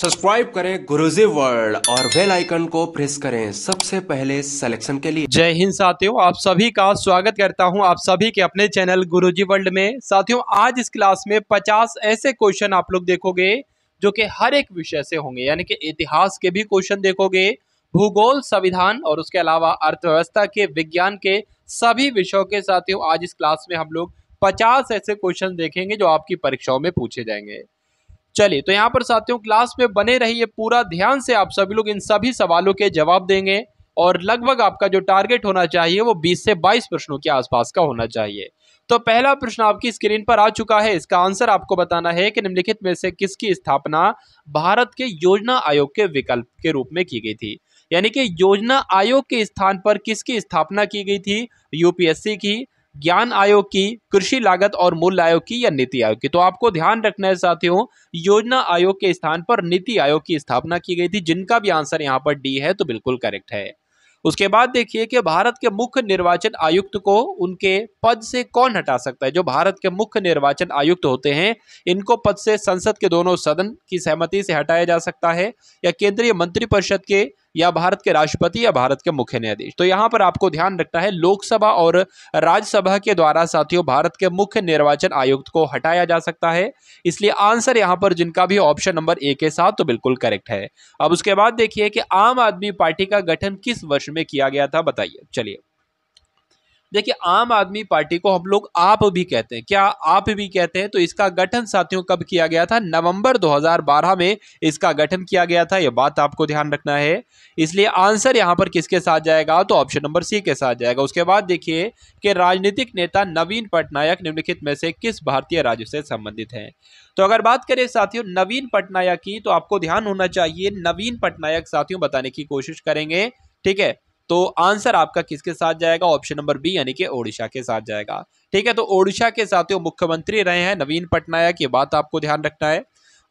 subscribe करें Guruji world और bell icon को प्रेस करें सबसे पहले सिलेक्शन के लिए जय हिंद साथियों आप सभी का स्वागत करता हूं आप सभी के अपने चैनल गुरुजी वर्ल्ड में साथियों आज इस क्लास में 50 ऐसे क्वेश्चन आप लोग देखोगे जो कि हर एक विषय से होंगे यानी कि इतिहास के भी क्वेश्चन देखोगे भूगोल संविधान और उसके अलावा अर्थव्यवस्था के विज्ञान के सभी विषयों के साथियों आज इस क्लास में हम लोग पचास ऐसे क्वेश्चन देखेंगे जो आपकी परीक्षाओं में पूछे जाएंगे चलिए तो यहाँ पर साथियों क्लास में बने रहिए पूरा ध्यान से आप सभी लोग इन सभी सवालों के जवाब देंगे और लगभग आपका जो टारगेट होना चाहिए वो 20 से 22 प्रश्नों के आसपास का होना चाहिए तो पहला प्रश्न आपकी स्क्रीन पर आ चुका है इसका आंसर आपको बताना है कि निम्नलिखित में से किसकी स्थापना भारत के योजना आयोग के विकल्प के रूप में की गई थी यानी कि योजना आयोग के स्थान पर किसकी स्थापना की गई थी यूपीएससी की ज्ञान आयोग की कृषि लागत और मूल्य आयोग की या नीति आयोग की तो आपको ध्यान रखना है साथियों योजना आयोग के स्थान पर नीति आयोग की स्थापना की गई थी जिनका भी आंसर यहाँ पर डी है तो बिल्कुल करेक्ट है उसके बाद देखिए कि भारत के मुख्य निर्वाचन आयुक्त को उनके पद से कौन हटा सकता है जो भारत के मुख्य निर्वाचन आयुक्त होते हैं इनको पद से संसद के दोनों सदन की सहमति से हटाया जा सकता है या केंद्रीय मंत्रिपरिषद के या भारत के राष्ट्रपति या भारत के मुख्य न्यायाधीश तो यहाँ पर आपको ध्यान रखना है लोकसभा और राज्यसभा के द्वारा साथियों भारत के मुख्य निर्वाचन आयुक्त को हटाया जा सकता है इसलिए आंसर यहाँ पर जिनका भी ऑप्शन नंबर ए के साथ तो बिल्कुल करेक्ट है अब उसके बाद देखिए कि आम आदमी पार्टी का गठन किस वर्ष में किया गया था बताइए चलिए देखिए आम आदमी पार्टी को हम लोग आप भी कहते हैं क्या आप भी कहते हैं तो इसका गठन साथियों कब किया गया था नवंबर 2012 में इसका गठन किया गया था यह बात आपको ध्यान रखना है इसलिए आंसर यहां पर किसके साथ जाएगा तो ऑप्शन नंबर सी के साथ जाएगा उसके बाद देखिए कि राजनीतिक नेता नवीन पटनायक निम्नलिखित में से किस भारतीय राज्य से संबंधित है तो अगर बात करें साथियों नवीन पटनायक की तो आपको ध्यान होना चाहिए नवीन पटनायक साथियों बताने की कोशिश करेंगे ठीक है तो आंसर आपका किसके साथ जाएगा ऑप्शन नंबर बी यानी कि ओडिशा के साथ जाएगा ठीक है तो ओडिशा के जो मुख्यमंत्री रहे हैं नवीन पटनायक ये बात आपको ध्यान रखना है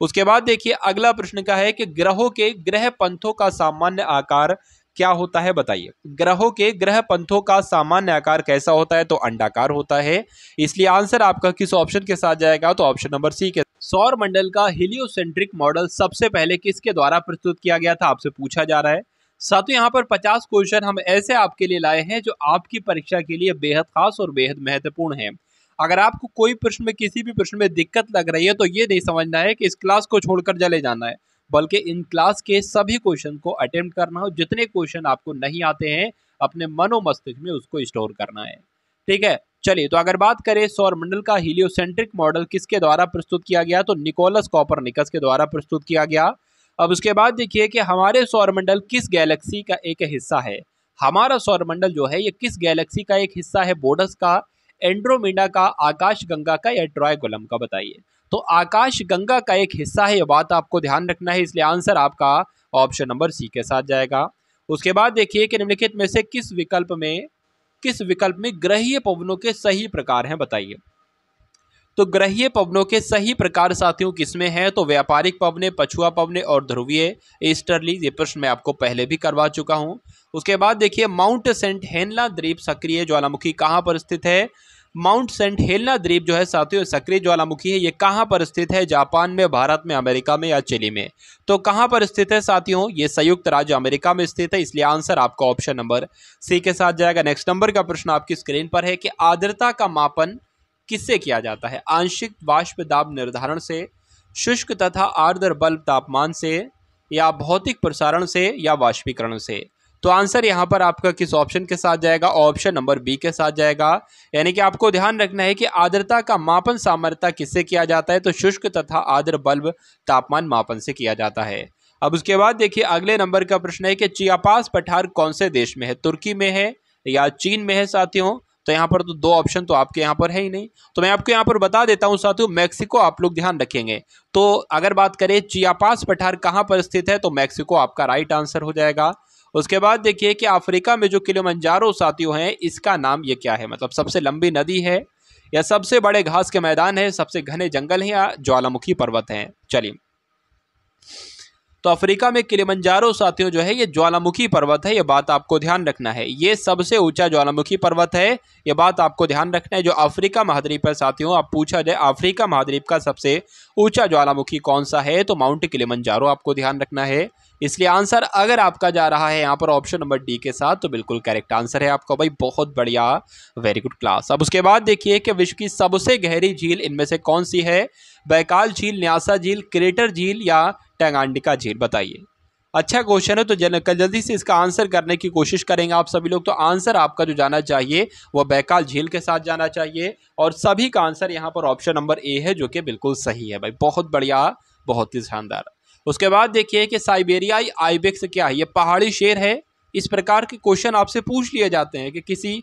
उसके बाद देखिए अगला प्रश्न का है कि ग्रहों के ग्रह पंथों का सामान्य आकार क्या होता है बताइए ग्रहों के ग्रह पंथों का सामान्य आकार कैसा होता है तो अंडाकार होता है इसलिए आंसर आपका किस ऑप्शन के साथ जाएगा तो ऑप्शन नंबर सी के सौर मंडल का हिलियोसेंट्रिक मॉडल सबसे पहले किसके द्वारा प्रस्तुत किया गया था आपसे पूछा जा रहा है ही यहाँ पर 50 क्वेश्चन हम ऐसे आपके लिए लाए हैं जो आपकी परीक्षा के लिए बेहद खास और बेहद महत्वपूर्ण है अगर आपको कोई प्रश्न में किसी भी प्रश्न में दिक्कत लग रही है तो ये नहीं समझना है कि इस क्लास को छोड़कर चले जाना है बल्कि इन क्लास के सभी क्वेश्चन को अटेम्प्ट करना हो जितने क्वेश्चन आपको नहीं आते हैं अपने मनोमस्तिष्क में उसको स्टोर करना है ठीक है चलिए तो अगर बात करें सौर मंडल का हीलियोसेंट्रिक मॉडल किसके द्वारा प्रस्तुत किया गया तो निकोलस कॉपर निकस के द्वारा प्रस्तुत किया गया अब उसके बाद देखिए कि हमारे सौरमंडल किस गैलेक्सी का एक हिस्सा है हमारा सौरमंडल जो है ये किस गैलेक्सी का एक हिस्सा है बोडस का एंड्रोमिंडा का आकाश गंगा का या ट्रायगोलम का बताइए तो आकाश गंगा का एक हिस्सा है ये बात आपको ध्यान रखना है इसलिए आंसर आपका ऑप्शन नंबर सी के साथ जाएगा उसके बाद देखिए कि निम्नलिखित में से किस विकल्प में किस विकल्प में ग्रहीय पवनों के सही प्रकार हैं बताइए तो ग्रहीय पवनों के सही प्रकार साथियों किसमें हैं तो व्यापारिक पवने पछुआ पवने और ध्रुवीय ईस्टरली ये प्रश्न मैं आपको पहले भी करवा चुका हूं उसके बाद देखिए माउंट सेंट हेनला द्वीप सक्रिय ज्वालामुखी कहाँ पर स्थित है माउंट सेंट हेलना द्वीप जो है साथियों सक्रिय ज्वालामुखी है ये कहाँ पर स्थित है जापान में भारत में अमेरिका में या चिली में तो कहाँ पर स्थित है साथियों ये संयुक्त राज्य अमेरिका में स्थित है इसलिए आंसर आपका ऑप्शन नंबर सी के साथ जाएगा नेक्स्ट नंबर का प्रश्न आपकी स्क्रीन पर है कि आर्द्रता का मापन किससे किया जाता है आंशिक वाष्प दाब निर्धारण से शुष्क तथा आर्द्र बल्ब तापमान से या भौतिक प्रसारण से या वाष्पीकरण से तो आंसर यहाँ पर आपका किस ऑप्शन के साथ जाएगा ऑप्शन नंबर बी के साथ जाएगा यानी कि आपको ध्यान रखना है कि आर्द्रता का मापन सामर्थ्य किससे किया जाता है तो शुष्क तथा आर्द्र बल्ब तापमान मापन से किया जाता है अब उसके बाद देखिए अगले नंबर का प्रश्न है कि चियापास पठार कौन से देश में है तुर्की में है या चीन में है साथियों तो यहाँ पर तो दो ऑप्शन तो आपके यहाँ पर है ही नहीं तो मैं आपको यहाँ पर बता देता हूँ साथियों मैक्सिको आप लोग ध्यान रखेंगे तो अगर बात करें चियापास पठार कहाँ पर स्थित है तो मैक्सिको आपका राइट आंसर हो जाएगा उसके बाद देखिए कि अफ्रीका में जो किलोमंजारो साथियों हैं इसका नाम ये क्या है मतलब सबसे लंबी नदी है या सबसे बड़े घास के मैदान है सबसे घने जंगल हैं या ज्वालामुखी पर्वत हैं चलिए तो अफ्रीका में किलिमंजारो साथियों जो है ये ज्वालामुखी पर्वत है ये बात आपको ध्यान रखना है ये सबसे ऊंचा ज्वालामुखी पर्वत है ये बात आपको ध्यान रखना है जो अफ्रीका महाद्वीप है साथियों आप पूछा जाए अफ्रीका महाद्वीप का सबसे ऊंचा ज्वालामुखी कौन सा है तो माउंट किलिमंजारो आपको ध्यान रखना है इसलिए आंसर अगर आपका जा रहा है यहाँ पर ऑप्शन नंबर डी के साथ तो बिल्कुल करेक्ट आंसर है आपका भाई बहुत बढ़िया वेरी गुड क्लास अब उसके बाद देखिए कि विश्व की सबसे गहरी झील इनमें से कौन सी है बैकाल झील न्यासा झील क्रेटर झील या टैंगांडिका झील बताइए अच्छा क्वेश्चन है तो जन जल्दी से इसका आंसर करने की कोशिश करेंगे आप सभी लोग तो आंसर आपका जो जाना चाहिए वह बैकाल झील के साथ जाना चाहिए और सभी का आंसर यहाँ पर ऑप्शन नंबर ए है जो कि बिल्कुल सही है भाई बहुत बढ़िया बहुत ही शानदार उसके बाद देखिए कि साइबेरियाई आइबेक्स क्या है ये पहाड़ी शेर है इस प्रकार के क्वेश्चन आपसे पूछ लिए जाते हैं कि किसी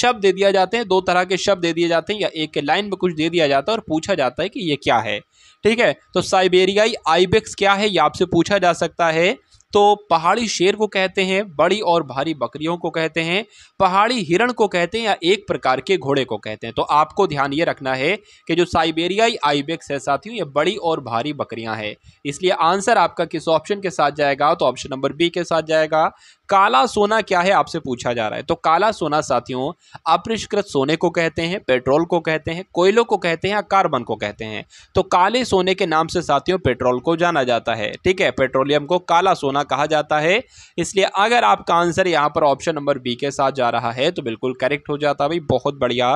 शब्द दे दिया जाते हैं दो तरह के शब्द दे दिए जाते हैं या एक लाइन में कुछ दे दिया जाता है और पूछा जाता है कि ये क्या है ठीक है तो साइबेरियाई आइबेक्स क्या है ये आपसे पूछा जा सकता है तो पहाड़ी शेर को कहते हैं बड़ी और भारी बकरियों को कहते हैं पहाड़ी हिरण को कहते हैं या एक प्रकार के घोड़े को कहते हैं तो आपको ध्यान ये रखना है कि जो साइबेरियाई आईबेक्स है साथियों ये बड़ी और भारी बकरियां हैं इसलिए आंसर आपका किस ऑप्शन के साथ जाएगा तो ऑप्शन नंबर बी के साथ जाएगा काला सोना क्या है आपसे पूछा जा रहा है तो काला सोना साथियों अपरिष्कृत सोने को कहते हैं पेट्रोल को कहते हैं कोयलों को कहते हैं या कार्बन को कहते हैं तो काले सोने के नाम से साथियों पेट्रोल को जाना जाता है ठीक है पेट्रोलियम को काला सोना गुनाह कहा जाता है इसलिए अगर आपका आंसर यहाँ पर ऑप्शन नंबर बी के साथ जा रहा है तो बिल्कुल करेक्ट हो जाता भाई बहुत बढ़िया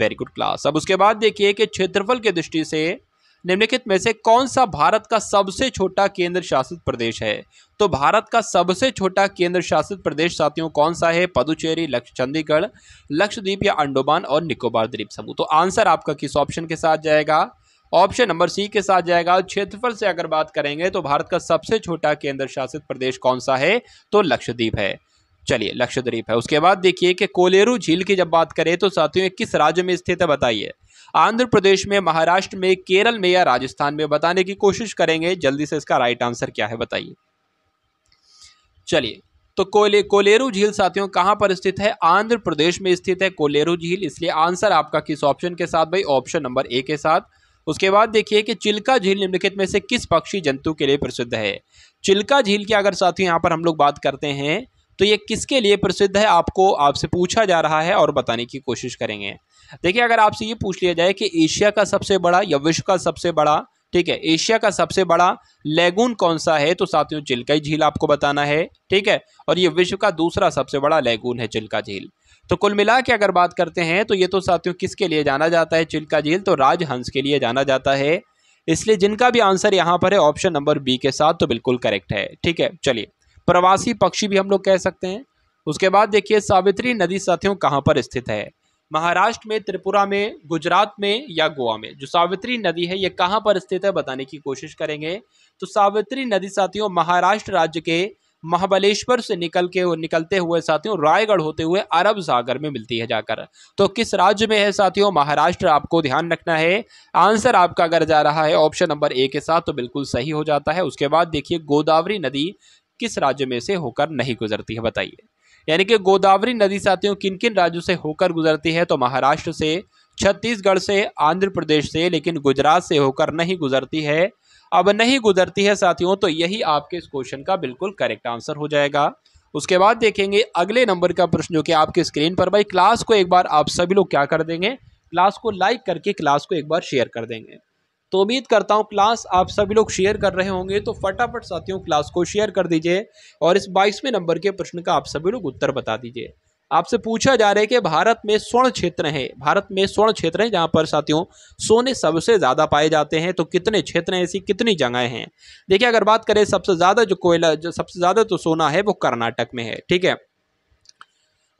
वेरी गुड क्लास अब उसके बाद देखिए कि क्षेत्रफल की दृष्टि से निम्नलिखित में से कौन सा भारत का सबसे छोटा केंद्र शासित प्रदेश है तो भारत का सबसे छोटा केंद्र शासित प्रदेश साथियों कौन सा है पदुचेरी लक्ष चंडीगढ़ लक्षद्वीप या अंडोमान और निकोबार द्वीप समूह तो आंसर आपका किस ऑप्शन के साथ जाएगा ऑप्शन नंबर सी के साथ जाएगा क्षेत्रफल से अगर बात करेंगे तो भारत का सबसे छोटा केंद्र शासित प्रदेश कौन सा है तो लक्षद्वीप है चलिए लक्षद्वीप है उसके बाद देखिए कि कोलेरू झील की जब बात करें तो साथियों किस राज्य में स्थित है बताइए आंध्र प्रदेश में महाराष्ट्र में केरल में या राजस्थान में बताने की कोशिश करेंगे जल्दी से इसका राइट आंसर क्या है बताइए चलिए तो कोले कोलेरू झील साथियों कहां पर स्थित है आंध्र प्रदेश में स्थित है कोलेरू झील इसलिए आंसर आपका किस ऑप्शन के साथ भाई ऑप्शन नंबर ए के साथ उसके बाद देखिए कि चिल्का झील निम्नलिखित में से किस पक्षी जंतु के लिए प्रसिद्ध है चिल्का झील की अगर साथियों यहाँ पर हम लोग बात करते हैं तो ये किसके लिए प्रसिद्ध है आपको आपसे पूछा जा रहा है और बताने की कोशिश करेंगे देखिए अगर आपसे ये पूछ लिया जाए कि एशिया का सबसे बड़ा या विश्व का सबसे बड़ा ठीक है एशिया का सबसे बड़ा लेगून कौन सा है तो साथियों चिल्का झील आपको बताना है ठीक है और ये विश्व का दूसरा सबसे बड़ा लेगून है चिल्का झील तो कुल मिला के अगर बात करते हैं तो ये तो साथियों किसके लिए जाना जाता है चिल्का झील तो राजहंस के लिए जाना जाता है इसलिए जिनका भी आंसर यहाँ पर है ऑप्शन नंबर बी के साथ तो बिल्कुल करेक्ट है ठीक है चलिए प्रवासी पक्षी भी हम लोग कह सकते हैं उसके बाद देखिए सावित्री नदी साथियों कहाँ पर स्थित है महाराष्ट्र में त्रिपुरा में गुजरात में या गोवा में जो सावित्री नदी है ये कहाँ पर स्थित है बताने की कोशिश करेंगे तो सावित्री नदी साथियों महाराष्ट्र राज्य के महाबलेश्वर से निकल के निकलते हुए साथियों रायगढ़ होते हुए अरब सागर में मिलती है जाकर तो किस राज्य में है साथियों महाराष्ट्र आपको ध्यान रखना है आंसर आपका अगर जा रहा है ऑप्शन नंबर ए के साथ तो बिल्कुल सही हो जाता है उसके बाद देखिए गोदावरी नदी किस राज्य में से होकर नहीं गुजरती है बताइए यानी कि गोदावरी नदी साथियों किन किन राज्यों से होकर गुजरती है तो महाराष्ट्र से छत्तीसगढ़ से आंध्र प्रदेश से लेकिन गुजरात से होकर नहीं गुजरती है अब नहीं गुजरती है साथियों तो यही आपके इस क्वेश्चन का बिल्कुल करेक्ट आंसर हो जाएगा उसके बाद देखेंगे अगले नंबर का प्रश्न जो कि आपके स्क्रीन पर भाई क्लास को एक बार आप सभी लोग क्या कर देंगे क्लास को लाइक करके क्लास को एक बार शेयर कर देंगे तो उम्मीद करता हूँ क्लास आप सभी लोग शेयर कर रहे होंगे तो फटाफट साथियों क्लास को शेयर कर दीजिए और इस बाईसवें नंबर के प्रश्न का आप सभी लोग उत्तर बता दीजिए आपसे पूछा जा रहा है कि भारत में स्वर्ण क्षेत्र है भारत में स्वर्ण क्षेत्र है जहाँ पर साथियों सोने सबसे ज़्यादा पाए जाते हैं तो कितने क्षेत्र हैं ऐसी कितनी जगह हैं देखिए अगर बात करें सबसे ज़्यादा जो कोयला जो सबसे ज़्यादा तो सोना है वो कर्नाटक में है ठीक है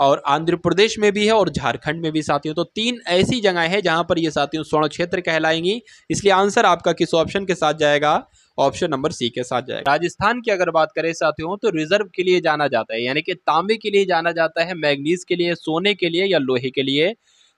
और आंध्र प्रदेश में भी है और झारखंड में भी साथियों तो तीन ऐसी जगह है जहाँ पर ये साथियों स्वर्ण क्षेत्र कहलाएंगी इसलिए आंसर आपका किस ऑप्शन के साथ जाएगा ऑप्शन नंबर सी के साथ जाएगा राजस्थान की अगर बात करें साथियों तो रिजर्व के लिए जाना जाता है यानी कि तांबे के लिए जाना जाता है मैग्नीज के लिए सोने के लिए या लोहे के लिए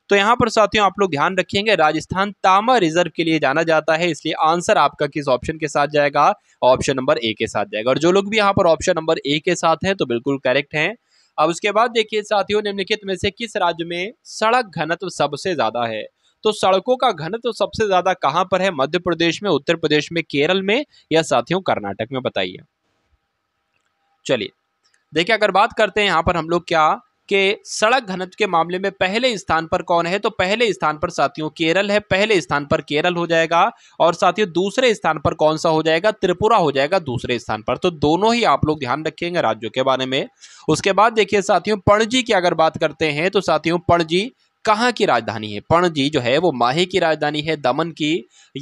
तो यहाँ पर साथियों आप लोग ध्यान रखेंगे राजस्थान तामा रिजर्व के लिए जाना जाता है इसलिए आंसर आपका किस ऑप्शन के साथ जाएगा ऑप्शन नंबर ए के साथ जाएगा और जो लोग भी यहाँ पर ऑप्शन नंबर ए के साथ हैं तो बिल्कुल करेक्ट हैं अब उसके बाद देखिए साथियों निम्नलिखित में से किस राज्य में सड़क घनत्व सबसे ज्यादा है तो सड़कों का घनत्व तो सबसे ज्यादा कहां पर है मध्य प्रदेश में उत्तर प्रदेश में केरल में या साथियों कर्नाटक में बताइए चलिए देखिए अगर बात करते हैं यहां पर हम लोग क्या के सड़क घनत्व के मामले में पहले स्थान पर कौन है तो पहले स्थान पर साथियों केरल है पहले स्थान पर केरल हो जाएगा और साथियों दूसरे स्थान पर कौन सा हो जाएगा त्रिपुरा हो जाएगा दूसरे स्थान पर तो दोनों ही आप लोग ध्यान रखेंगे राज्यों के बारे में उसके बाद देखिए साथियों पणजी की अगर बात करते हैं तो साथियों पणजी कहाँ की राजधानी है पणजी जो है वो माहे की राजधानी है दमन की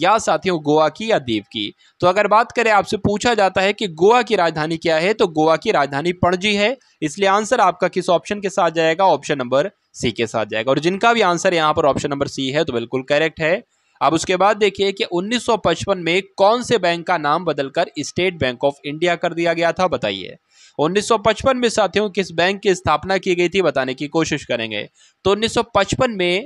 या साथियों गोवा की या दीव की तो अगर बात करें आपसे पूछा जाता है कि गोवा की राजधानी क्या है तो गोवा की राजधानी पणजी है इसलिए आंसर आपका किस ऑप्शन के साथ जाएगा ऑप्शन नंबर सी के साथ जाएगा और जिनका भी आंसर यहाँ पर ऑप्शन नंबर सी है तो बिल्कुल करेक्ट है अब उसके बाद देखिए कि 1955 में कौन से बैंक का नाम बदलकर स्टेट बैंक ऑफ इंडिया कर दिया गया था बताइए 1955 में साथियों किस बैंक की स्थापना की गई थी बताने की कोशिश करेंगे तो 1955 में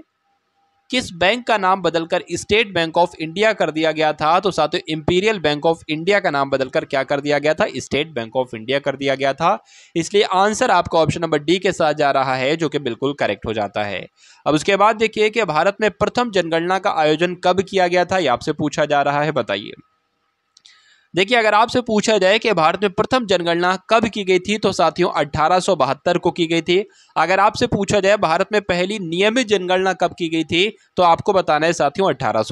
किस बैंक का नाम बदलकर स्टेट बैंक ऑफ इंडिया कर दिया गया था तो साथियों इंपीरियल बैंक ऑफ इंडिया का नाम बदलकर क्या कर दिया गया था स्टेट बैंक ऑफ इंडिया कर दिया गया था इसलिए आंसर आपका ऑप्शन नंबर डी के साथ जा रहा है जो कि बिल्कुल करेक्ट हो जाता है अब उसके बाद देखिए कि भारत में प्रथम जनगणना का आयोजन कब किया गया था यह आपसे पूछा जा रहा है बताइए देखिए अगर आपसे पूछा जाए कि भारत में प्रथम जनगणना कब की गई थी तो साथियों अठारह को की गई थी अगर आपसे पूछा जाए भारत में पहली नियमित जनगणना कब की गई थी तो आपको बताना है साथियों अठारह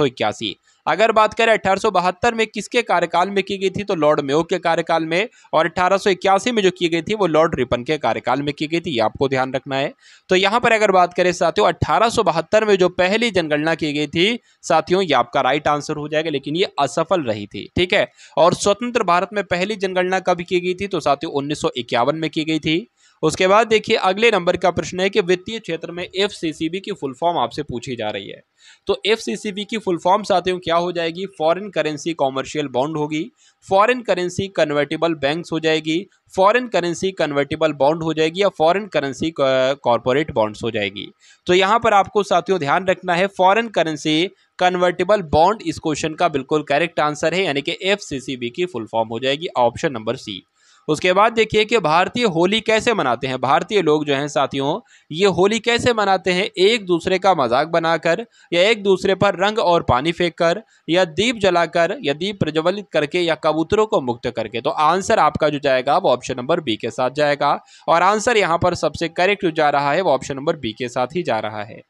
अगर बात करें अठारह में किसके कार्यकाल में की गई थी तो लॉर्ड मेयो के कार्यकाल में और अठारह में जो की गई थी वो लॉर्ड रिपन के कार्यकाल में की गई थी ये आपको ध्यान रखना है तो यहाँ पर अगर बात करें साथियों अठारह में जो पहली जनगणना की गई थी साथियों ये आपका राइट आंसर हो जाएगा लेकिन ये असफल रही थी ठीक है और स्वतंत्र भारत में पहली जनगणना कब की गई थी तो साथियों उन्नीस में की गई थी उसके बाद देखिए अगले नंबर का प्रश्न है कि वित्तीय क्षेत्र में एफ की फुल फॉर्म आपसे पूछी जा रही है तो एफ की फुल फॉर्म साथियों क्या हो जाएगी फॉरेन करेंसी कॉमर्शियल बॉन्ड होगी फॉरेन करेंसी कन्वर्टेबल बैंक्स हो जाएगी फॉरेन करेंसी कन्वर्टेबल बॉन्ड हो जाएगी या फॉरेन करेंसी कॉरपोरेट बॉन्ड्स हो जाएगी तो यहाँ पर आपको साथियों ध्यान रखना है फॉरेन करेंसी कन्वर्टेबल बॉन्ड इस क्वेश्चन का बिल्कुल करेक्ट आंसर है यानी कि एफ की फुल फॉर्म हो जाएगी ऑप्शन नंबर सी उसके बाद देखिए कि भारतीय होली कैसे मनाते हैं भारतीय लोग जो हैं साथियों ये होली कैसे मनाते हैं एक दूसरे का मजाक बनाकर या एक दूसरे पर रंग और पानी फेंक कर या दीप जलाकर या दीप प्रज्वलित करके या कबूतरों को मुक्त करके तो आंसर आपका जो जाएगा वो ऑप्शन नंबर बी के साथ जाएगा और आंसर यहाँ पर सबसे करेक्ट जो जा रहा है वो ऑप्शन नंबर बी के साथ ही जा रहा है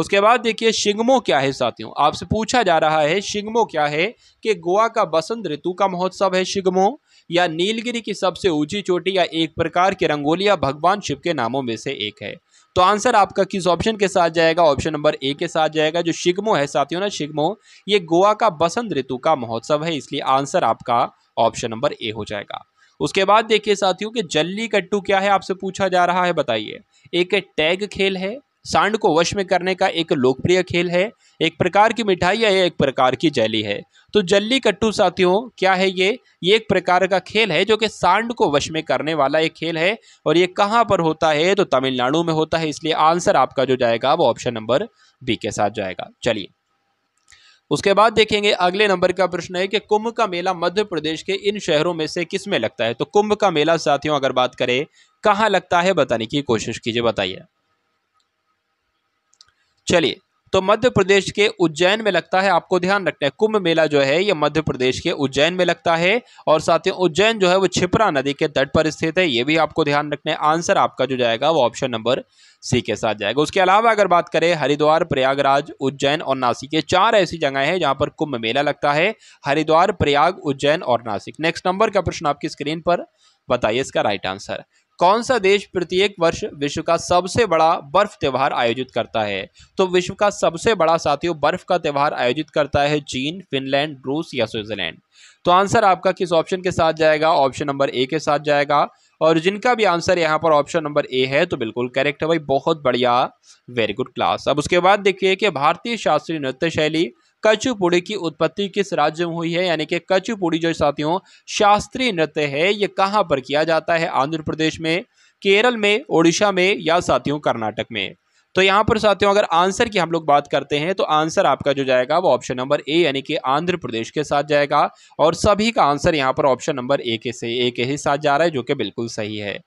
उसके बाद देखिए शिगमो क्या है साथियों आपसे पूछा जा रहा है शिगमो क्या है कि गोवा का बसंत ऋतु का महोत्सव है शिगमो या नीलगिरी की सबसे ऊंची चोटी या एक प्रकार की रंगोलिया भगवान शिव के नामों में से एक है तो आंसर आपका किस ऑप्शन के साथ जाएगा ऑप्शन नंबर ए के साथ जाएगा जो शिगमो है साथियों ना शिगमो ये गोवा का बसंत ऋतु का महोत्सव है इसलिए आंसर आपका ऑप्शन नंबर ए हो जाएगा उसके बाद देखिए साथियों कि जल्ली कट्टू क्या है आपसे पूछा जा रहा है बताइए एक टैग खेल है सांड को वश में करने का एक लोकप्रिय खेल है एक प्रकार की मिठाई या एक प्रकार की जैली है तो जल्ली कट्टू साथियों क्या है ये ये एक प्रकार का खेल है जो कि सांड को वश में करने वाला एक खेल है और ये कहाँ पर होता है तो तमिलनाडु में होता है इसलिए आंसर आपका जो जाएगा वो ऑप्शन नंबर बी के साथ जाएगा चलिए उसके बाद देखेंगे अगले नंबर का प्रश्न है कि कुंभ का मेला मध्य प्रदेश के इन शहरों में से किस में लगता है तो कुंभ का मेला साथियों अगर बात करें कहाँ लगता है बताने की कोशिश कीजिए बताइए चलिए तो मध्य प्रदेश के उज्जैन में लगता है आपको ध्यान रखना है कुंभ मेला जो है ये मध्य प्रदेश के उज्जैन में लगता है और साथ ही उज्जैन जो है वो छिपरा नदी के तट पर स्थित है ये भी आपको ध्यान रखना है आंसर आपका जो जाएगा वो ऑप्शन नंबर सी के साथ जाएगा उसके अलावा अगर बात करें हरिद्वार प्रयागराज उज्जैन और नासिक ये चार ऐसी जगह है जहाँ पर कुंभ मेला लगता है हरिद्वार प्रयाग उज्जैन और नासिक नेक्स्ट नंबर का प्रश्न आपकी स्क्रीन पर बताइए इसका राइट आंसर कौन सा देश प्रत्येक वर्ष विश्व का सबसे बड़ा बर्फ त्यौहार आयोजित करता है तो विश्व का सबसे बड़ा साथियों बर्फ का त्यौहार आयोजित करता है चीन फिनलैंड रूस या स्विट्जरलैंड तो आंसर आपका किस ऑप्शन के साथ जाएगा ऑप्शन नंबर ए के साथ जाएगा और जिनका भी आंसर यहाँ पर ऑप्शन नंबर ए है तो बिल्कुल करेक्ट है भाई बहुत बढ़िया वेरी गुड क्लास अब उसके बाद देखिए कि भारतीय शास्त्रीय नृत्य शैली कचुपुड़ी की उत्पत्ति किस राज्य में हुई है यानी कि कचुपुड़ी जो साथियों शास्त्रीय नृत्य है ये कहाँ पर किया जाता है आंध्र प्रदेश में केरल में ओडिशा में या साथियों कर्नाटक में तो यहाँ पर साथियों अगर आंसर की हम लोग बात करते हैं तो आंसर आपका जो जाएगा वो ऑप्शन नंबर ए यानी कि आंध्र प्रदेश के साथ जाएगा और सभी का आंसर यहाँ पर ऑप्शन नंबर ए के से ए के ही साथ जा रहा है जो कि बिल्कुल सही है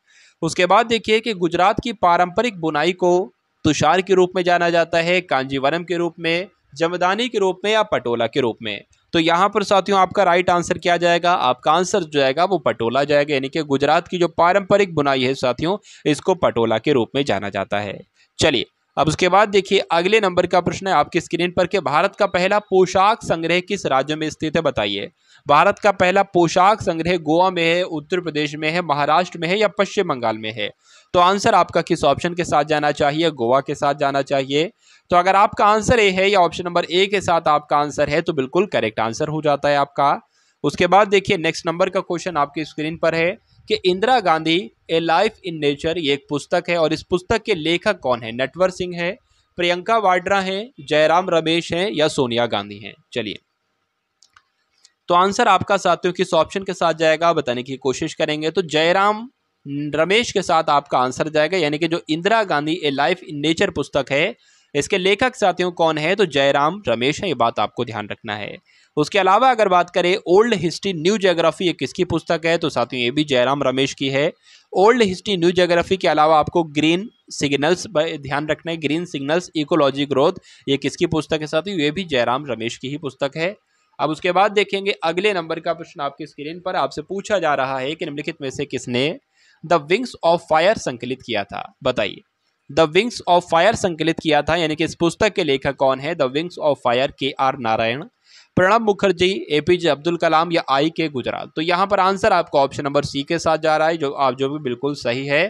उसके बाद देखिए कि गुजरात की पारंपरिक बुनाई को तुषार के रूप में जाना जाता है कांजीवरम के रूप में जमदानी के रूप में या पटोला के रूप में तो यहाँ पर साथियों आपका राइट आंसर क्या जाएगा आपका आंसर जो जाएगा वो पटोला जाएगा यानी कि गुजरात की जो पारंपरिक बुनाई है साथियों इसको पटोला के रूप में जाना जाता है चलिए अब उसके बाद देखिए अगले नंबर का प्रश्न है आपकी स्क्रीन पर के भारत का पहला पोशाक संग्रह किस राज्य में स्थित है बताइए भारत का पहला पोशाक संग्रह गोवा में है उत्तर प्रदेश में है महाराष्ट्र में है या पश्चिम बंगाल में है तो आंसर आपका किस ऑप्शन के साथ जाना चाहिए गोवा के साथ जाना चाहिए तो अगर आपका आंसर ए है या ऑप्शन नंबर ए के साथ आपका आंसर है तो बिल्कुल करेक्ट आंसर हो जाता है आपका उसके बाद देखिए नेक्स्ट नंबर का क्वेश्चन आपकी स्क्रीन पर है कि Indira Gandhi a life in nature ये एक पुस्तक है और इस पुस्तक के लेखक कौन है नटवर सिंह है प्रियंका वाड्रा हैं जयराम रमेश हैं या सोनिया गांधी हैं चलिए तो आंसर आपका साथियों किस ऑप्शन के साथ जाएगा बताने की कोशिश करेंगे तो जयराम रमेश के साथ आपका आंसर जाएगा यानी कि जो Indira Gandhi a life in nature पुस्तक है इसके लेखक साथियों कौन है तो जयराम रमेश है ये बात आपको ध्यान रखना है उसके अलावा अगर बात करें ओल्ड हिस्ट्री न्यू जोग्राफी ये किसकी पुस्तक है तो साथियों ये भी जयराम रमेश की है ओल्ड हिस्ट्री न्यू जोग्राफी के अलावा आपको ग्रीन सिग्नल्स ध्यान रखना है ग्रीन सिग्नल्स इकोलॉजी ग्रोथ ये किसकी पुस्तक है साथियों ये भी जयराम रमेश की ही पुस्तक है अब उसके बाद देखेंगे अगले नंबर का प्रश्न आपकी स्क्रीन पर आपसे पूछा जा रहा है कि निम्नलिखित में से किसने द विंग्स ऑफ फायर संकलित किया था बताइए द विंग्स ऑफ फायर संकलित किया था यानी कि इस पुस्तक के लेखक कौन है the wings of fire K R Narayan Pranab Mukherjee APJ Abdul Kalam या आई के गुजरात तो यहाँ पर आंसर आपका ऑप्शन नंबर सी के साथ जा रहा है जो आप जो भी बिल्कुल सही है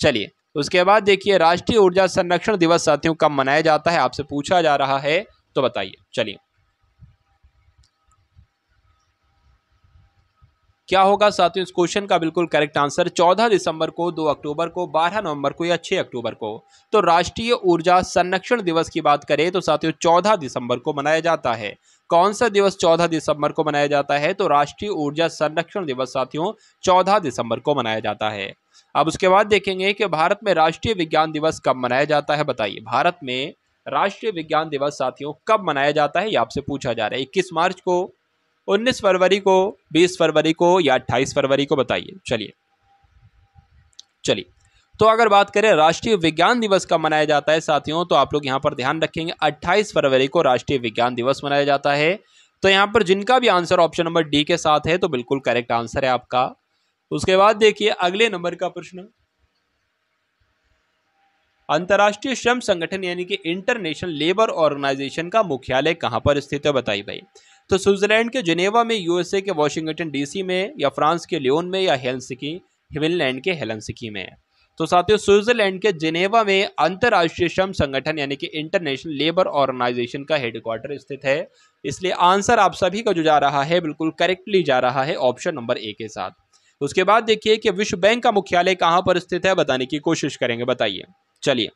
चलिए उसके बाद देखिए राष्ट्रीय ऊर्जा संरक्षण दिवस साथियों कब मनाया जाता है आपसे पूछा जा रहा है तो बताइए चलिए क्या होगा साथियों इस क्वेश्चन का बिल्कुल करेक्ट आंसर 14 दिसंबर को 2 अक्टूबर को 12 नवंबर को या 6 अक्टूबर को तो राष्ट्रीय ऊर्जा संरक्षण दिवस की बात करें तो साथियों 14 दिसंबर को मनाया जाता है कौन सा दिवस चौदह दिसंबर को मनाया जाता है तो राष्ट्रीय ऊर्जा संरक्षण दिवस साथियों चौदह दिसंबर को मनाया जाता है अब उसके बाद देखेंगे कि भारत में राष्ट्रीय विज्ञान दिवस कब मनाया जाता है बताइए भारत में राष्ट्रीय विज्ञान दिवस साथियों कब मनाया जाता है ये आपसे पूछा जा रहा है इक्कीस मार्च को उन्नीस फरवरी को बीस फरवरी को या अट्ठाईस फरवरी को बताइए चलिए चलिए तो अगर बात करें राष्ट्रीय विज्ञान दिवस का मनाया जाता है साथियों तो आप लोग यहाँ पर ध्यान रखेंगे अट्ठाईस फरवरी को राष्ट्रीय विज्ञान दिवस मनाया जाता है तो यहाँ पर जिनका भी आंसर ऑप्शन नंबर डी के साथ है तो बिल्कुल करेक्ट आंसर है आपका उसके बाद देखिए अगले नंबर का प्रश्न अंतर्राष्ट्रीय श्रम संगठन यानी कि इंटरनेशनल लेबर ऑर्गेनाइजेशन का मुख्यालय कहाँ पर स्थित है बताइए भाई तो स्विट्जरलैंड के जिनेवा में यूएसए के वॉशिंगटन डीसी में या फ्रांस के लियोन में या हेलसिकी फिनलैंड के हेलनसिकी में तो साथियों स्विट्जरलैंड के जिनेवा में अंतर्राष्ट्रीय श्रम संगठन यानी कि इंटरनेशनल लेबर ऑर्गेनाइजेशन का हेडक्वार्टर स्थित है इसलिए आंसर आप सभी का जो जा रहा है बिल्कुल करेक्टली जा रहा है ऑप्शन नंबर ए के साथ उसके बाद देखिए कि विश्व बैंक का मुख्यालय कहाँ पर स्थित है बताने की कोशिश करेंगे बताइए चलिए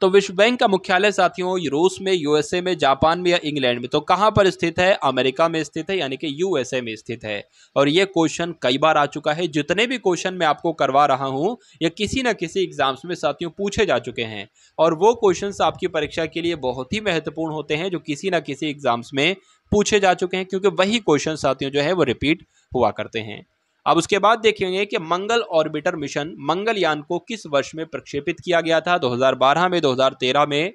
तो विश्व बैंक का मुख्यालय साथियों रूस में यूएसए में जापान में या इंग्लैंड में तो कहां पर स्थित है अमेरिका में स्थित है यानी कि यूएसए में स्थित है और ये क्वेश्चन कई बार आ चुका है जितने भी क्वेश्चन मैं आपको करवा रहा हूं ये किसी न किसी एग्जाम्स में साथियों पूछे जा चुके हैं और वो क्वेश्चन आपकी परीक्षा के लिए बहुत ही महत्वपूर्ण होते हैं जो किसी न किसी एग्जाम्स में पूछे जा चुके हैं क्योंकि वही क्वेश्चन साथियों जो है वो रिपीट हुआ करते हैं अब उसके बाद देखेंगे कि मंगल ऑर्बिटर मिशन मंगलयान को किस वर्ष में प्रक्षेपित किया गया था 2012 में 2013 में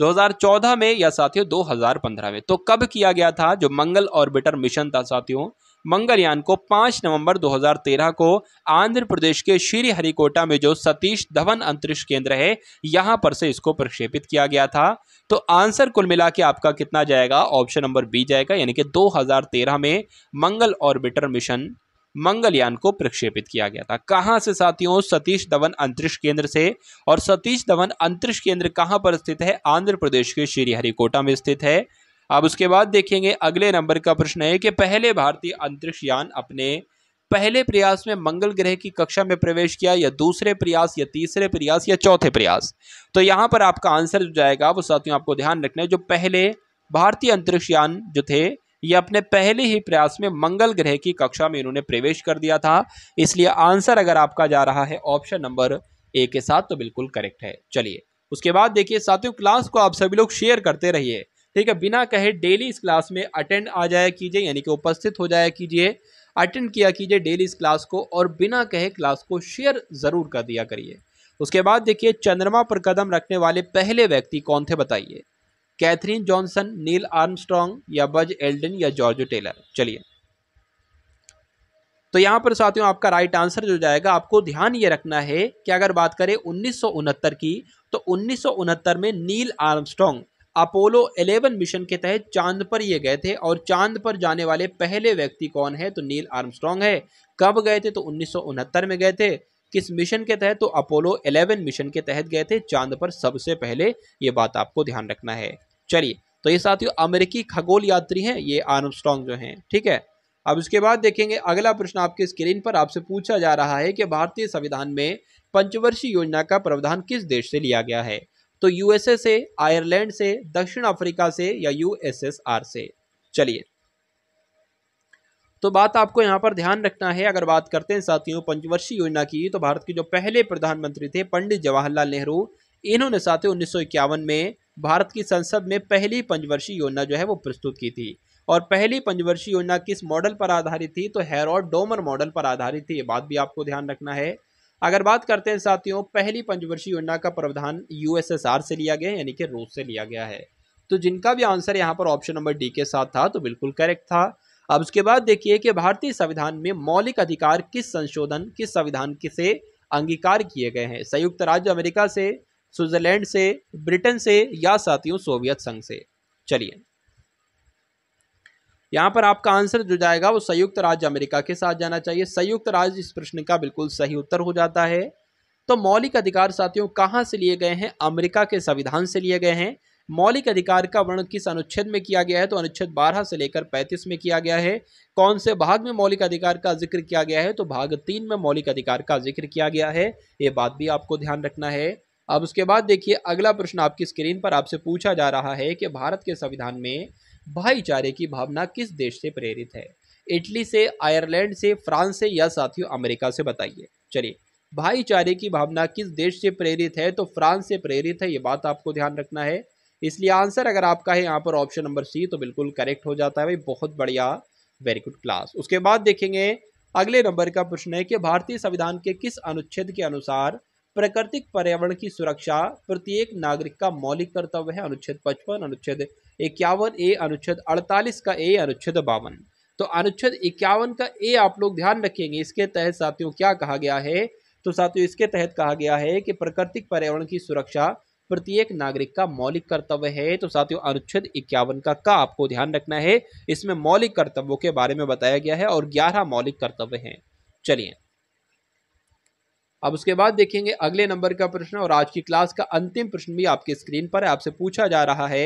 2014 में या साथियों 2015 में तो कब किया गया था जो मंगल ऑर्बिटर मिशन था साथियों मंगलयान को 5 नवंबर 2013 को आंध्र प्रदेश के श्रीहरिकोटा में जो सतीश धवन अंतरिक्ष केंद्र है यहां पर से इसको प्रक्षेपित किया गया था तो आंसर कुल मिला के आपका कितना जाएगा ऑप्शन नंबर बी जाएगा यानी कि 2013 में मंगल ऑर्बिटर मिशन मंगलयान को प्रक्षेपित किया गया था कहाँ से साथियों सतीश धवन अंतरिक्ष केंद्र से और सतीश धवन अंतरिक्ष केंद्र कहाँ पर स्थित है आंध्र प्रदेश के श्रीहरिकोटा में स्थित है अब उसके बाद देखेंगे अगले नंबर का प्रश्न है कि पहले भारतीय अंतरिक्ष यान अपने पहले प्रयास में मंगल ग्रह की कक्षा में प्रवेश किया या दूसरे प्रयास या तीसरे प्रयास या चौथे प्रयास तो यहाँ पर आपका आंसर जो जाएगा वो साथियों आपको ध्यान रखना है जो पहले भारतीय अंतरिक्ष यान जो थे ये अपने पहले ही प्रयास में मंगल ग्रह की कक्षा में इन्होंने प्रवेश कर दिया था इसलिए आंसर अगर आपका जा रहा है ऑप्शन नंबर ए के साथ तो बिल्कुल करेक्ट है चलिए उसके बाद देखिए साथियों क्लास को आप सभी लोग शेयर करते रहिए ठीक है बिना कहे डेली इस क्लास में अटेंड आ जाया कीजिए यानी कि उपस्थित हो जाया कीजिए अटेंड किया कीजिए डेली इस क्लास को और बिना कहे क्लास को शेयर ज़रूर कर दिया करिए उसके बाद देखिए चंद्रमा पर कदम रखने वाले पहले व्यक्ति कौन थे बताइए कैथरीन जॉनसन नील आर्मस्ट्रॉन्ग या बज एल्डन या जॉर्ज टेलर चलिए तो यहां पर साथियों आपका राइट आंसर जो जाएगा आपको ध्यान ये रखना है कि अगर बात करें उन्नीस की तो उन्नीस में नील आर्मस्ट्रॉन्ग अपोलो 11 मिशन के तहत चांद पर ये गए थे और चांद पर जाने वाले पहले व्यक्ति कौन है तो नील आर्मस्ट्रॉन्ग है कब गए थे तो उन्नीस में गए थे किस मिशन के तहत तो अपोलो 11 मिशन के तहत गए थे चांद पर सबसे पहले ये बात आपको ध्यान रखना है चलिए तो ये साथियों अमेरिकी खगोल यात्री हैं ये आर्मस्ट्रॉन्ग जो हैं ठीक है अब इसके बाद देखेंगे अगला प्रश्न आपके स्क्रीन पर आपसे पूछा जा रहा है कि भारतीय संविधान में पंचवर्षीय योजना का प्रावधान किस देश से लिया गया है तो यूएसए से आयरलैंड से दक्षिण अफ्रीका से या यूएसएसआर से चलिए तो बात आपको यहाँ पर ध्यान रखना है अगर बात करते हैं साथियों पंचवर्षीय योजना की तो भारत के जो पहले प्रधानमंत्री थे पंडित जवाहरलाल नेहरू इन्होंने साथियों उन्नीस में भारत की संसद में पहली पंचवर्षीय योजना जो है वो प्रस्तुत की थी और पहली पंचवर्षीय योजना किस मॉडल पर आधारित थी तो हेरोड डोमर मॉडल पर आधारित थी ये बात भी आपको ध्यान रखना है अगर बात करते हैं साथियों पहली पंचवर्षीय योजना का प्रावधान यूएसएसआर से लिया गया यानी कि रूस से लिया गया है तो जिनका भी आंसर यहाँ पर ऑप्शन नंबर डी के साथ था तो बिल्कुल करेक्ट था अब उसके बाद देखिए कि भारतीय संविधान में मौलिक अधिकार किस संशोधन किस संविधान से अंगीकार किए गए हैं संयुक्त राज्य अमेरिका से स्विट्ज़रलैंड से ब्रिटेन से या साथियों सोवियत संघ से चलिए यहां पर आपका आंसर जो जाएगा वो संयुक्त राज्य अमेरिका के साथ जाना चाहिए संयुक्त राज्य इस प्रश्न का बिल्कुल सही उत्तर हो जाता है तो मौलिक अधिकार साथियों कहां से लिए गए हैं अमेरिका के संविधान से लिए गए हैं मौलिक अधिकार का वर्ण किस अनुच्छेद में किया गया है तो अनुच्छेद 12 से लेकर 35 में किया गया है कौन से भाग में मौलिक अधिकार का जिक्र किया गया है तो भाग तीन में मौलिक अधिकार का जिक्र किया गया है ये बात भी आपको ध्यान रखना है अब उसके बाद देखिए अगला प्रश्न आपकी स्क्रीन पर आपसे पूछा जा रहा है कि भारत के संविधान में भाईचारे की भावना किस देश से प्रेरित है इटली से आयरलैंड से फ्रांस से या साथियों अमेरिका से बताइए चलिए भाईचारे की भावना किस देश से प्रेरित है तो फ्रांस से प्रेरित है ये बात आपको ध्यान रखना है इसलिए आंसर अगर आपका है यहाँ पर ऑप्शन नंबर सी तो बिल्कुल करेक्ट हो जाता है भाई बहुत बढ़िया वेरी गुड क्लास उसके बाद देखेंगे अगले नंबर का प्रश्न है कि भारतीय संविधान के किस अनुच्छेद के अनुसार प्राकृतिक पर्यावरण की सुरक्षा प्रत्येक नागरिक का मौलिक कर्तव्य है अनुच्छेद पचपन अनुच्छेद इक्यावन ए अनुच्छेद अड़तालीस का ए अनुच्छेद बावन तो अनुच्छेद इक्यावन का ए आप लोग ध्यान रखेंगे इसके तहत साथियों क्या कहा गया है तो साथियों इसके तहत कहा गया है कि प्राकृतिक पर्यावरण की सुरक्षा प्रत्येक नागरिक का मौलिक कर्तव्य है तो साथियों अनुच्छेद इक्यावन का का आपको ध्यान रखना है इसमें मौलिक कर्तव्यों के बारे में बताया गया है और ग्यारह मौलिक कर्तव्य हैं चलिए अब उसके बाद देखेंगे अगले नंबर का प्रश्न और आज की क्लास का अंतिम प्रश्न भी आपके स्क्रीन पर आपसे पूछा जा रहा है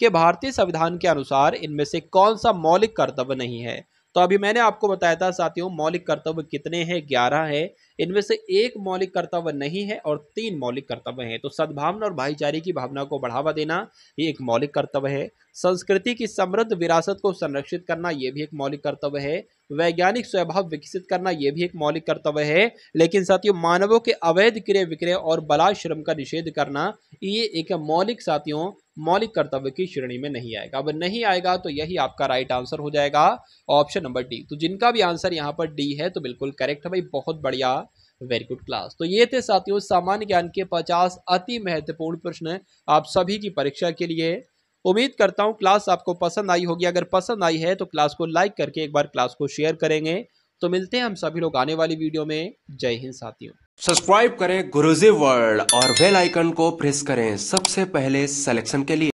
कि भारतीय संविधान के अनुसार इनमें से कौन सा मौलिक कर्तव्य नहीं है तो अभी मैंने आपको बताया था साथियों मौलिक कर्तव्य कितने हैं ग्यारह है इनमें से एक मौलिक कर्तव्य नहीं है और तीन मौलिक कर्तव्य हैं तो सद्भावना और भाईचारे की भावना को बढ़ावा देना ये एक मौलिक कर्तव्य है संस्कृति की समृद्ध विरासत को संरक्षित करना यह भी एक मौलिक कर्तव्य है वैज्ञानिक स्वभाव विकसित करना यह भी एक मौलिक कर्तव्य है लेकिन साथियों मानवों के अवैध क्रय विक्रय और बलाश्रम का निषेध करना ये एक मौलिक साथियों मौलिक कर्तव्य की श्रेणी में नहीं आएगा अब नहीं आएगा तो यही आपका राइट आंसर हो जाएगा ऑप्शन नंबर डी तो जिनका भी आंसर यहाँ पर डी है तो बिल्कुल करेक्ट है भाई बहुत बढ़िया वेरी गुड क्लास तो ये थे साथियों सामान्य ज्ञान के 50 अति महत्वपूर्ण प्रश्न आप सभी की परीक्षा के लिए उम्मीद करता हूँ क्लास आपको पसंद आई होगी अगर पसंद आई है तो क्लास को लाइक करके एक बार क्लास को शेयर करेंगे तो मिलते हैं हम सभी लोग आने वाली वीडियो में जय हिंद साथियों सब्सक्राइब करें गुरुजी वर्ल्ड और वेल आइकन को प्रेस करें सबसे पहले सिलेक्शन के लिए